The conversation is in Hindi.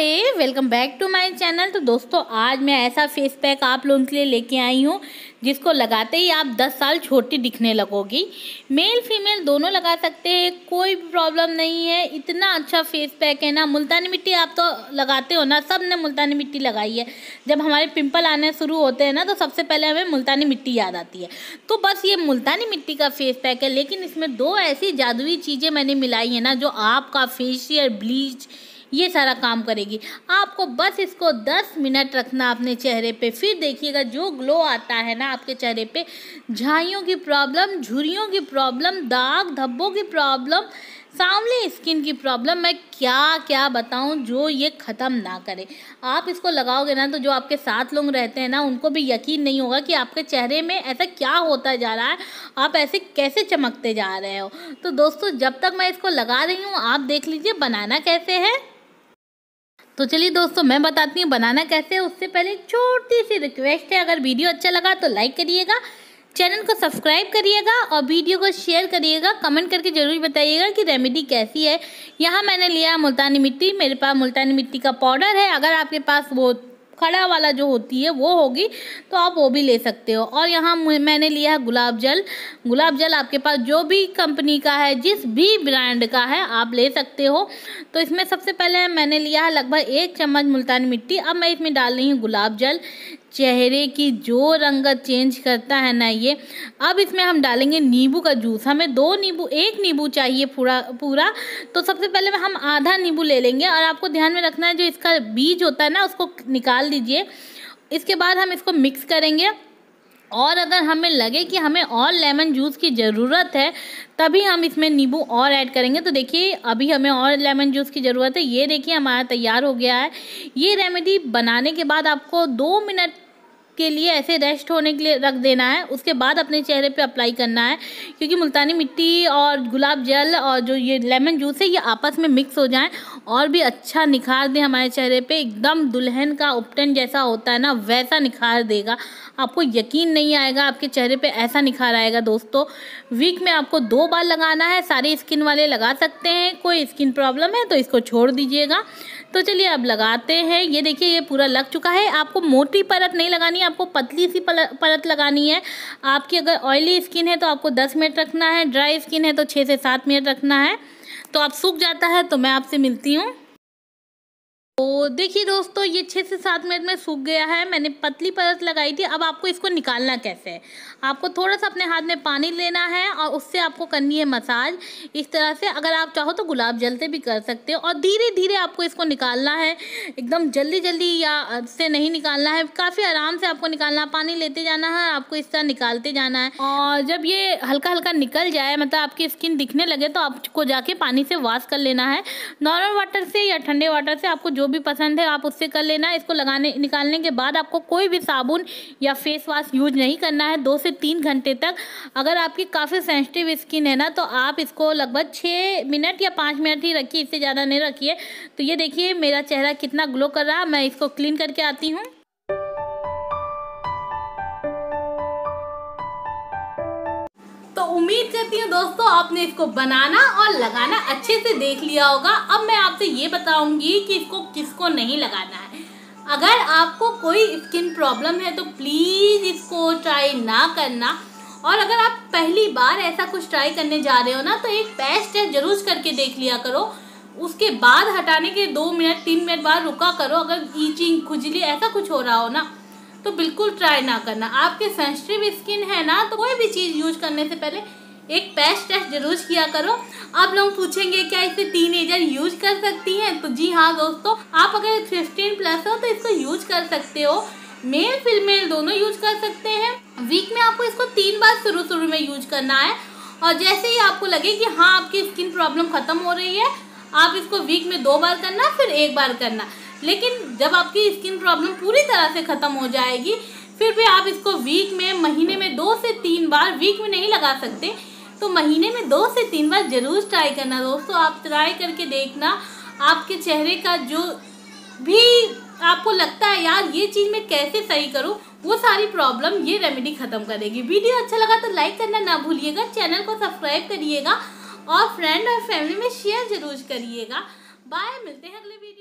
hi welcome back to my channel तो दोस्तों आज मैं ऐसा फेस पैक आप लोगों के लिए लेके आई हूँ जिसको लगाते ही आप 10 साल छोटी दिखने लगोगी मेल फीमेल दोनों लगा सकते हैं कोई भी प्रॉब्लम नहीं है इतना अच्छा फेस पैक है ना मुल्तानी मिट्टी आप तो लगाते हो ना सब ने मुल्तानी मिट्टी लगाई है जब हमारे पिंपल आने शुरू होते हैं ना तो सबसे पहले हमें मुल्तानी मिट्टी याद आती है तो बस ये मुल्तानी मिट्टी का फेस पैक है लेकिन इसमें दो ऐसी जादुई चीज़ें मैंने मिलाई हैं ना जो आपका फेशियल ब्लीच ये सारा काम करेगी आपको बस इसको दस मिनट रखना अपने चेहरे पे फिर देखिएगा जो ग्लो आता है ना आपके चेहरे पे झाइयों की प्रॉब्लम झुरियों की प्रॉब्लम दाग धब्बों की प्रॉब्लम सामने स्किन की प्रॉब्लम मैं क्या क्या बताऊं जो ये ख़त्म ना करे आप इसको लगाओगे ना तो जो आपके साथ लोग रहते हैं ना उनको भी यकीन नहीं होगा कि आपके चेहरे में ऐसा क्या होता जा रहा है आप ऐसे कैसे चमकते जा रहे हो तो दोस्तों जब तक मैं इसको लगा रही हूँ आप देख लीजिए बनाना कैसे है तो चलिए दोस्तों मैं बताती हूँ बनाना कैसे है उससे पहले छोटी सी रिक्वेस्ट है अगर वीडियो अच्छा लगा तो लाइक करिएगा चैनल को सब्सक्राइब करिएगा और वीडियो को शेयर करिएगा कमेंट करके ज़रूर बताइएगा कि रेमेडी कैसी है यहाँ मैंने लिया मुल्तानी मिट्टी मेरे पास मुल्तानी मिट्टी का पाउडर है अगर आपके पास वो खड़ा वाला जो होती है वो होगी तो आप वो भी ले सकते हो और यहाँ मैंने लिया है गुलाब जल गुलाब जल आपके पास जो भी कंपनी का है जिस भी ब्रांड का है आप ले सकते हो तो इसमें सबसे पहले मैंने लिया है लगभग एक चम्मच मुल्तानी मिट्टी अब मैं इसमें डाल रही हूँ गुलाब जल चेहरे की जो रंगत चेंज करता है ना ये अब इसमें हम डालेंगे नींबू का जूस हमें दो नींबू एक नींबू चाहिए पूरा पूरा तो सबसे पहले हम आधा नींबू ले लेंगे और आपको ध्यान में रखना है जो इसका बीज होता है ना उसको निकाल दीजिए इसके बाद हम इसको मिक्स करेंगे और अगर हमें लगे कि हमें और लेमन जूस की ज़रूरत है तभी हम इसमें नींबू और ऐड करेंगे तो देखिए अभी हमें और लेमन जूस की ज़रूरत है ये देखिए हमारा तैयार हो गया है ये रेमेडी बनाने के बाद आपको दो मिनट के लिए ऐसे रेस्ट होने के लिए रख देना है उसके बाद अपने चेहरे पे अप्लाई करना है क्योंकि मुल्तानी मिट्टी और गुलाब जल और जो ये लेमन जूस है ये आपस में मिक्स हो जाएँ और भी अच्छा निखार दें हमारे चेहरे पर एकदम दुल्हन का उपटन जैसा होता है ना वैसा निखार देगा आपको यकीन नहीं आएगा आपके चेहरे पर ऐसा निखार आएगा दोस्तों वीक में आपको दो बार लगाना है सारे स्किन वाले लगा सकते हैं कोई स्किन प्रॉब्लम है तो इसको छोड़ दीजिएगा तो चलिए अब लगाते हैं ये देखिए ये पूरा लग चुका है आपको मोटी परत नहीं लगानी आपको पतली सी परत लगानी है आपकी अगर ऑयली स्किन है तो आपको दस मिनट रखना है ड्राई स्किन है तो छः से सात मिनट रखना है तो आप सूख जाता है तो मैं आपसे मिलती हूँ तो देखिए दोस्तों ये छः से सात मिनट में सूख गया है मैंने पतली परत लगाई थी अब आपको इसको निकालना कैसे है आपको थोड़ा सा अपने हाथ में पानी लेना है और उससे आपको करनी है मसाज इस तरह से अगर आप चाहो तो गुलाब जल से भी कर सकते हो और धीरे धीरे आपको इसको निकालना है एकदम जल्दी जल्दी या से नहीं निकालना है काफ़ी आराम से आपको निकालना पानी लेते जाना है आपको इस तरह निकालते जाना है और जब ये हल्का हल्का निकल जाए मतलब आपकी स्किन दिखने लगे तो आपको जाके पानी से वॉश कर लेना है नॉर्मल वाटर से या ठंडे वाटर से आपको जो भी पसंद है आप उससे कर लेना इसको लगाने निकालने के बाद आपको कोई भी साबुन या फेस वाश यूज नहीं करना है दो से तीन घंटे तक अगर आपकी काफ़ी सेंसिटिव स्किन है ना तो आप इसको लगभग छः मिनट या पाँच मिनट ही रखिए इससे ज़्यादा नहीं रखिए तो ये देखिए मेरा चेहरा कितना ग्लो कर रहा है मैं इसको क्लीन करके आती हूँ उम्मीद करती हूँ दोस्तों आपने इसको बनाना और लगाना अच्छे से देख लिया होगा अब मैं आपसे ये बताऊंगी कि इसको किसको नहीं लगाना है अगर आपको कोई स्किन प्रॉब्लम है तो प्लीज़ इसको ट्राई ना करना और अगर आप पहली बार ऐसा कुछ ट्राई करने जा रहे हो ना तो एक पेस्ट है जरूर करके देख लिया करो उसके बाद हटाने के दो मिनट तीन मिनट बाद रुका करो अगर ईचिंग खुजली ऐसा कुछ हो रहा हो ना तो बिल्कुल ट्राई ना करना आपके सेंसिटिव स्किन है ना तो कोई भी चीज़ यूज करने से पहले एक पैच टेस्ट जरूर किया करो आप लोग पूछेंगे क्या इसे टीन एजर यूज कर सकती हैं तो जी हाँ दोस्तों आप अगर फिफ्टीन प्लस हो तो इसको यूज कर सकते हो मेल फीमेल दोनों यूज कर सकते हैं वीक में आपको इसको तीन बार शुरू शुरू में यूज करना है और जैसे ही आपको लगे कि हाँ आपकी स्किन प्रॉब्लम खत्म हो रही है आप इसको वीक में दो बार करना फिर एक बार करना लेकिन जब आपकी स्किन प्रॉब्लम पूरी तरह से ख़त्म हो जाएगी फिर भी आप इसको वीक में महीने में दो से तीन बार वीक में नहीं लगा सकते तो महीने में दो से तीन बार ज़रूर ट्राई करना दोस्तों आप ट्राई करके देखना आपके चेहरे का जो भी आपको लगता है यार ये चीज़ मैं कैसे सही करूँ वो सारी प्रॉब्लम ये रेमेडी ख़त्म करेगी वीडियो अच्छा लगा तो लाइक करना ना भूलिएगा चैनल को सब्सक्राइब करिएगा और फ्रेंड और फैमिली में शेयर ज़रूर करिएगा बाय मिलते हैं अगले वीडियो